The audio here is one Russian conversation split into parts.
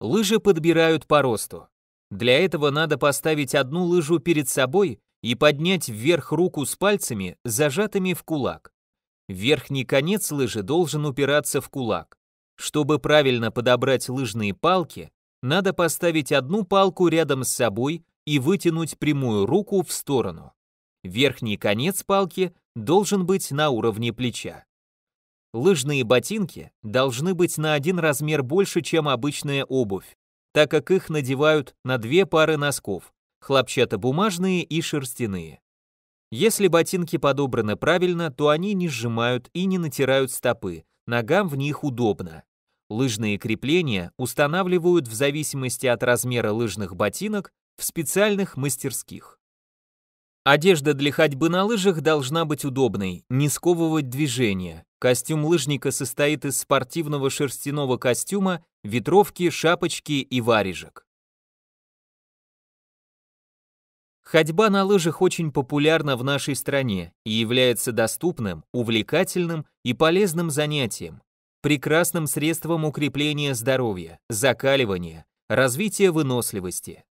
Лыжи подбирают по росту. Для этого надо поставить одну лыжу перед собой и поднять вверх руку с пальцами, зажатыми в кулак. Верхний конец лыжи должен упираться в кулак. Чтобы правильно подобрать лыжные палки, надо поставить одну палку рядом с собой и вытянуть прямую руку в сторону. Верхний конец палки должен быть на уровне плеча. Лыжные ботинки должны быть на один размер больше, чем обычная обувь, так как их надевают на две пары носков – хлопчатобумажные и шерстяные. Если ботинки подобраны правильно, то они не сжимают и не натирают стопы, ногам в них удобно. Лыжные крепления устанавливают в зависимости от размера лыжных ботинок в специальных мастерских. Одежда для ходьбы на лыжах должна быть удобной, не сковывать движения. Костюм лыжника состоит из спортивного шерстяного костюма, ветровки, шапочки и варежек. Ходьба на лыжах очень популярна в нашей стране и является доступным, увлекательным и полезным занятием, прекрасным средством укрепления здоровья, закаливания, развития выносливости.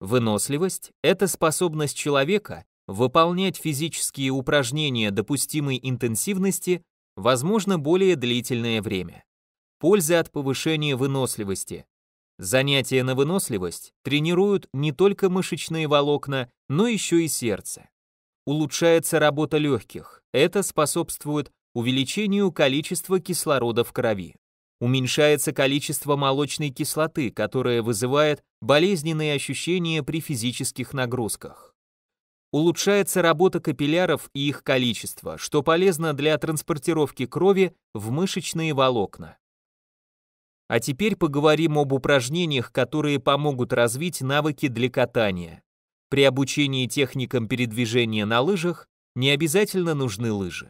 Выносливость – это способность человека выполнять физические упражнения допустимой интенсивности возможно более длительное время. Польза от повышения выносливости. Занятия на выносливость тренируют не только мышечные волокна, но еще и сердце. Улучшается работа легких, это способствует увеличению количества кислорода в крови. Уменьшается количество молочной кислоты, которая вызывает болезненные ощущения при физических нагрузках. Улучшается работа капилляров и их количество, что полезно для транспортировки крови в мышечные волокна. А теперь поговорим об упражнениях, которые помогут развить навыки для катания. При обучении техникам передвижения на лыжах не обязательно нужны лыжи.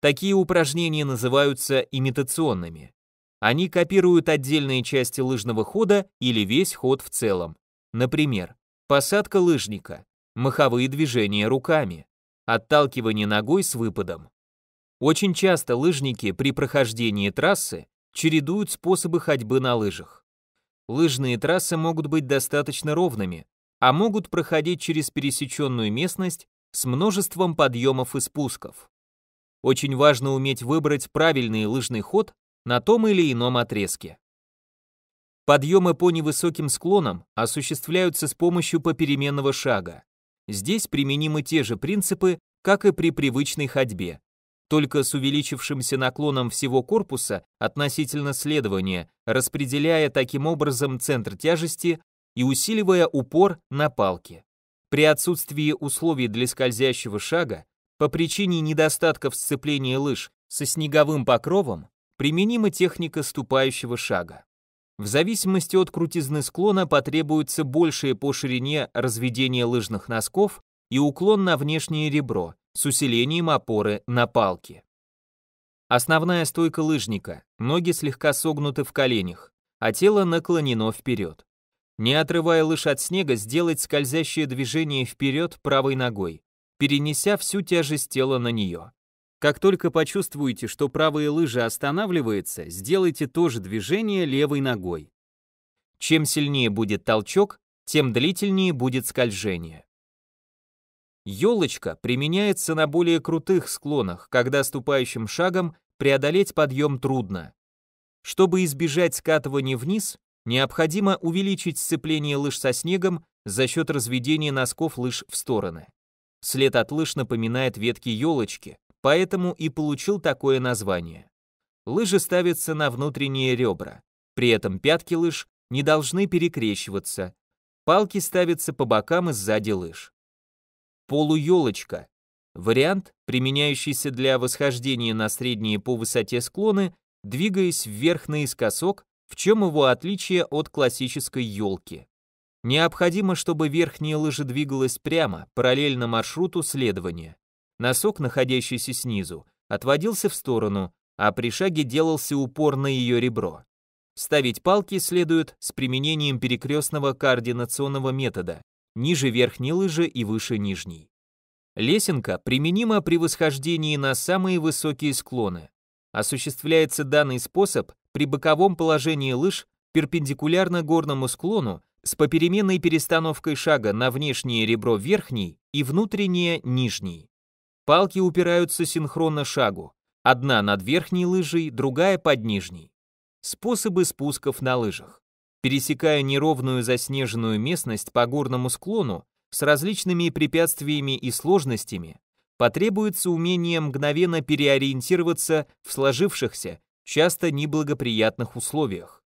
Такие упражнения называются имитационными. Они копируют отдельные части лыжного хода или весь ход в целом. Например, посадка лыжника, маховые движения руками, отталкивание ногой с выпадом. Очень часто лыжники при прохождении трассы чередуют способы ходьбы на лыжах. Лыжные трассы могут быть достаточно ровными, а могут проходить через пересеченную местность с множеством подъемов и спусков. Очень важно уметь выбрать правильный лыжный ход на том или ином отрезке. Подъемы по невысоким склонам осуществляются с помощью попеременного шага. Здесь применимы те же принципы, как и при привычной ходьбе. Только с увеличившимся наклоном всего корпуса относительно следования, распределяя таким образом центр тяжести и усиливая упор на палке. При отсутствии условий для скользящего шага, по причине недостатков сцепления лыж со снеговым покровом, применима техника ступающего шага. В зависимости от крутизны склона потребуется большее по ширине разведение лыжных носков и уклон на внешнее ребро с усилением опоры на палки. Основная стойка лыжника. Ноги слегка согнуты в коленях, а тело наклонено вперед. Не отрывая лыж от снега, сделать скользящее движение вперед правой ногой, перенеся всю тяжесть тела на нее. Как только почувствуете, что правая лыжа останавливается, сделайте то же движение левой ногой. Чем сильнее будет толчок, тем длительнее будет скольжение. Елочка применяется на более крутых склонах, когда ступающим шагом преодолеть подъем трудно. Чтобы избежать скатывания вниз, необходимо увеличить сцепление лыж со снегом за счет разведения носков лыж в стороны. След от лыж напоминает ветки елочки, поэтому и получил такое название. Лыжи ставятся на внутренние ребра, при этом пятки лыж не должны перекрещиваться, палки ставятся по бокам и сзади лыж. Полуелочка – вариант, применяющийся для восхождения на средние по высоте склоны, двигаясь вверх наискосок, в чем его отличие от классической елки. Необходимо, чтобы верхняя лыжа двигалась прямо, параллельно маршруту следования. Носок, находящийся снизу, отводился в сторону, а при шаге делался упор на ее ребро. Ставить палки следует с применением перекрестного координационного метода, ниже верхней лыжи и выше нижней. Лесенка применима при восхождении на самые высокие склоны. Осуществляется данный способ при боковом положении лыж перпендикулярно горному склону с попеременной перестановкой шага на внешнее ребро верхней и внутреннее нижней. Палки упираются синхронно шагу. Одна над верхней лыжей, другая под нижней. Способы спусков на лыжах. Пересекая неровную заснеженную местность по горному склону с различными препятствиями и сложностями, потребуется умение мгновенно переориентироваться в сложившихся, часто неблагоприятных условиях.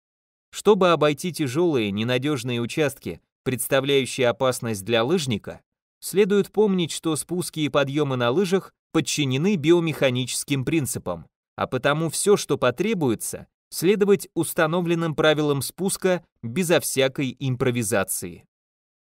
Чтобы обойти тяжелые, ненадежные участки, представляющие опасность для лыжника, Следует помнить, что спуски и подъемы на лыжах подчинены биомеханическим принципам, а потому все, что потребуется, следовать установленным правилам спуска безо всякой импровизации.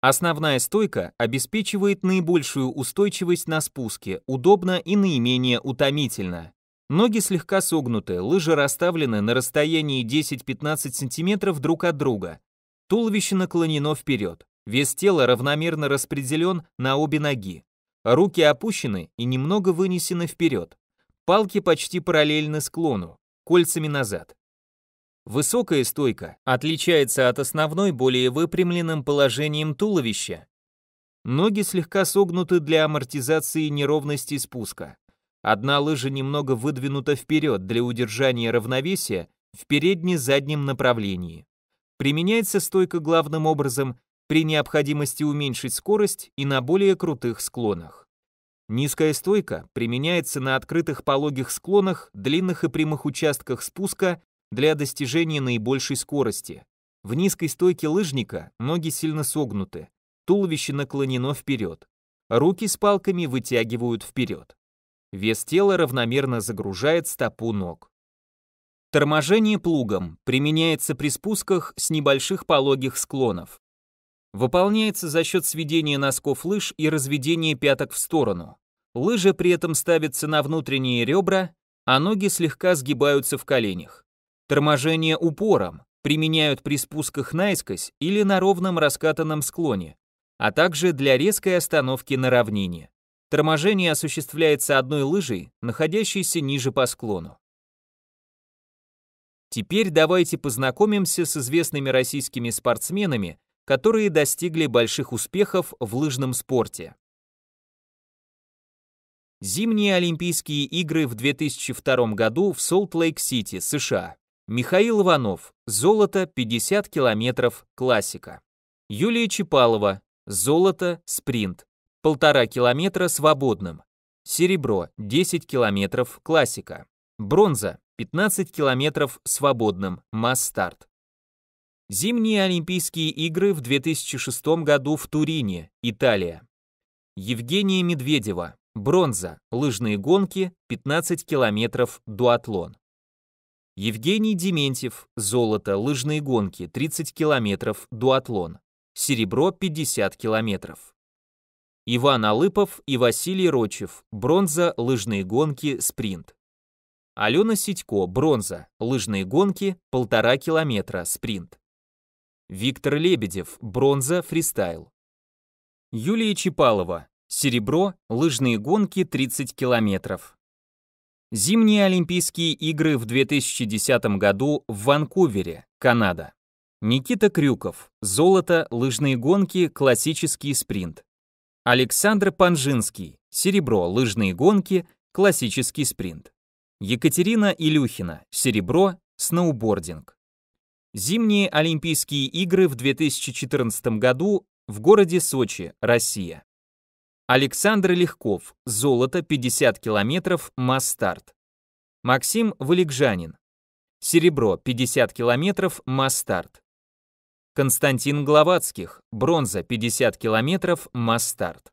Основная стойка обеспечивает наибольшую устойчивость на спуске, удобно и наименее утомительно. Ноги слегка согнуты, лыжи расставлены на расстоянии 10-15 см друг от друга. Туловище наклонено вперед. Вес тела равномерно распределен на обе ноги. Руки опущены и немного вынесены вперед. Палки почти параллельны склону, кольцами назад. Высокая стойка отличается от основной более выпрямленным положением туловища. Ноги слегка согнуты для амортизации неровности спуска. Одна лыжа немного выдвинута вперед для удержания равновесия в передне-заднем направлении. Применяется стойка главным образом при необходимости уменьшить скорость и на более крутых склонах. Низкая стойка применяется на открытых пологих склонах, длинных и прямых участках спуска для достижения наибольшей скорости. В низкой стойке лыжника ноги сильно согнуты, туловище наклонено вперед, руки с палками вытягивают вперед. Вес тела равномерно загружает стопу ног. Торможение плугом применяется при спусках с небольших пологих склонов. Выполняется за счет сведения носков лыж и разведения пяток в сторону. Лыжи при этом ставятся на внутренние ребра, а ноги слегка сгибаются в коленях. Торможение упором применяют при спусках наискось или на ровном раскатанном склоне, а также для резкой остановки на равнине. Торможение осуществляется одной лыжей, находящейся ниже по склону. Теперь давайте познакомимся с известными российскими спортсменами, которые достигли больших успехов в лыжном спорте. Зимние Олимпийские игры в 2002 году в Солт-Лейк-Сити, США. Михаил Иванов, золото 50 километров, классика. Юлия Чепалова, золото, спринт, полтора километра свободным. Серебро 10 километров, классика. Бронза 15 километров свободным, масс-старт. Зимние Олимпийские игры в 2006 году в Турине, Италия. Евгения Медведева. Бронза. Лыжные гонки. 15 километров. Дуатлон. Евгений Дементьев. Золото. Лыжные гонки. 30 километров. Дуатлон. Серебро. 50 километров. Иван Алыпов и Василий Рочев. Бронза. Лыжные гонки. Спринт. Алена Сидько. Бронза. Лыжные гонки. Полтора километра. Спринт. Виктор Лебедев, бронза, фристайл. Юлия Чепалова, серебро, лыжные гонки 30 километров. Зимние Олимпийские игры в 2010 году в Ванкувере, Канада. Никита Крюков, золото, лыжные гонки, классический спринт. Александр Панжинский, серебро, лыжные гонки, классический спринт. Екатерина Илюхина, серебро, сноубординг. Зимние Олимпийские игры в 2014 году в городе Сочи, Россия. Александр Легков, золото 50 километров, масс-старт. Максим Валикжанин, серебро 50 километров, масс-старт. Константин Гловацких, бронза 50 километров, масс-старт.